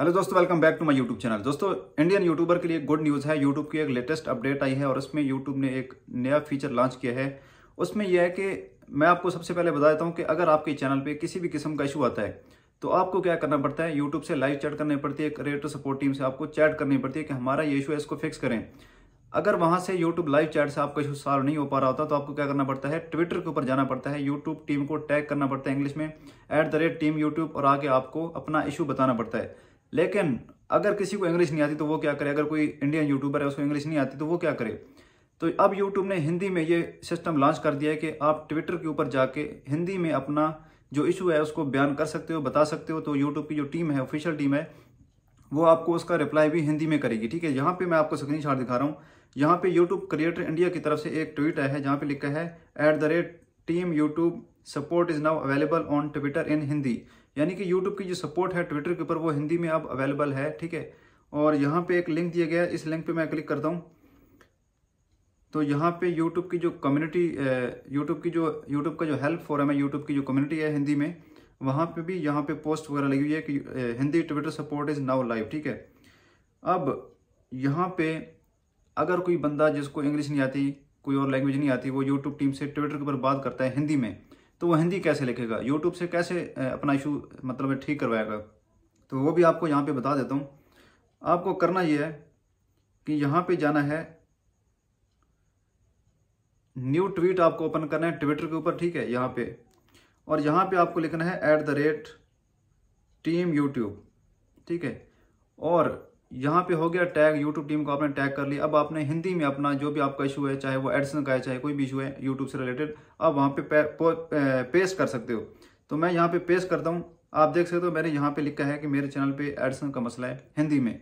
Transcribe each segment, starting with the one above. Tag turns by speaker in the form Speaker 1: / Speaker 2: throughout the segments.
Speaker 1: hello दोस्तों welcome back to my YouTube channel दोस्तों Indian YouTuber के लिए गुड न्यूज़ है यूट्यूब की एक लेटेस्ट अपडेट आई है और उसमें यूट्यूब ने एक नया फीचर लॉन्च किया है उसमें यह है कि मैं आपको सबसे पहले बता देता हूँ कि अगर आपके चैनल पर किसी भी किस्म का इशू आता है तो आपको क्या करना पड़ता है यूट्यूब से लाइव चैट करनी पड़ती है क्रिएटर सपोर्ट टीम से आपको चैट करनी पड़ती है कि हमारा ये इशू है इसको फिक्स करें अगर वहाँ से यूट्यूब लाइव चैट से आपका इशू सॉल्व नहीं हो पा रहा होता तो आपको क्या करना पड़ता है ट्विटर के ऊपर जाना पड़ता है यूट्यूब टीम को टैग करना पड़ता है इंग्लिश में at the rate team YouTube और आके आपको अपना इशू बताना पड़ता है लेकिन अगर किसी को इंग्लिश नहीं आती तो वो क्या करे अगर कोई इंडियन यूट्यूबर है उसको इंग्लिश नहीं आती तो वो क्या करे तो अब यूट्यूब ने हिंदी में ये सिस्टम लॉन्च कर दिया है कि आप ट्विटर के ऊपर जाके हिंदी में अपना जो इशू है उसको बयान कर सकते हो बता सकते हो तो यूट्यूब की जो टीम है ऑफिशियल टीम है वो आपको उसका रिप्लाई भी हिंदी में करेगी ठीक है यहाँ पे मैं आपको स्क्रीन शॉट दिखा रहा हूँ यहाँ पे यूट्यूब क्रिएटर इंडिया की तरफ से एक ट्वीट आया है जहाँ पे लिखा है at the rate team YouTube support is now available on Twitter in Hindi यानी कि यूट्यूब की जो सपोर्ट है ट्विटर के ऊपर वो हिंदी में अब अवेलेबल है ठीक है और यहाँ पे एक लिंक दिया गया है इस लिंक पे मैं क्लिक करता हूँ तो यहाँ पे यूट्यूब की जो कम्युनिटी यूट्यूब की जो यूट्यूब का जो हेल्प फॉर है यूट्यूब की जो कम्युनिटी है हिंदी में वहाँ पे भी यहाँ पे पोस्ट वगैरह लगी हुई है कि Hindi Twitter support is now live ठीक है अब यहाँ पे अगर कोई बंदा जिसको इंग्लिश नहीं आती कोई और लैंग्वेज नहीं आती वो यूट्यूब टीम से ट्विटर के ऊपर बात करता है हिंदी में तो वो हिंदी कैसे लिखेगा यूट्यूब से कैसे अपना इशू मतलब ठीक करवाएगा तो वो भी आपको यहाँ पे बता देता हूँ आपको करना ये है कि यहाँ पे जाना है न्यू ट्वीट आपको ओपन करना है ट्विटर के ऊपर ठीक है यहाँ पे और यहाँ पे आपको लिखना है at the rate team YouTube ठीक है और यहाँ पे हो गया टैग यूट्यूब टीम को आपने टैग कर लिया अब आपने हिंदी में अपना जो भी आपका इशू है चाहे वो एडिसन का है चाहे कोई भी इशू है यूट्यूब से रिलेटेड आप वहाँ पे, पेश कर सकते हो तो मैं यहाँ पे पेश करता हूँ आप देख सकते हो मैंने यहाँ पे लिखा है कि मेरे चैनल पे एडिसन का मसला है हिंदी में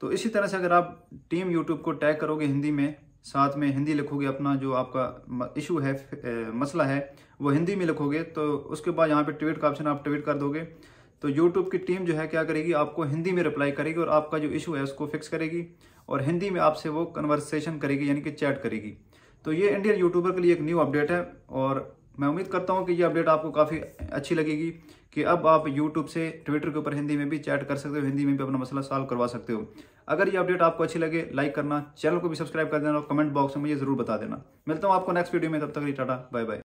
Speaker 1: तो इसी तरह से अगर आप टीम यूट्यूब को टैग करोगे हिंदी में साथ में हिंदी लिखोगे अपना जो आपका इशू है मसला है वो हिंदी में लिखोगे तो उसके बाद यहाँ पे ट्वीट का ऑप्शन आप ट्वीट कर दोगे तो यूट्यूब की टीम जो है क्या करेगी आपको हिंदी में रिप्लाई करेगी और आपका जो इशू है उसको फिक्स करेगी और हिंदी में आपसे वो कन्वर्सेशन करेगी यानी कि चैट करेगी तो ये इंडियन यूट्यूबर के लिए एक न्यू अपडेट है और मैं उम्मीद करता हूँ कि ये अपडेट आपको काफ़ी अच्छी लगेगी कि अब आप यूट्यूब से ट्विटर के ऊपर हिंदी में भी चैट कर सकते हो हिंदी में भी अपना मसला सॉल्व करवा सकते हो अगर ये अपडेट आपको अच्छी लगे लाइक करना चैनल को भी सब्सक्राइब कर देना और कमेंट बॉक्स में मुझे ज़रूर बता देना मिलता हूँ आपको नेक्स्ट वीडियो में तब तक टाटा बाय बाय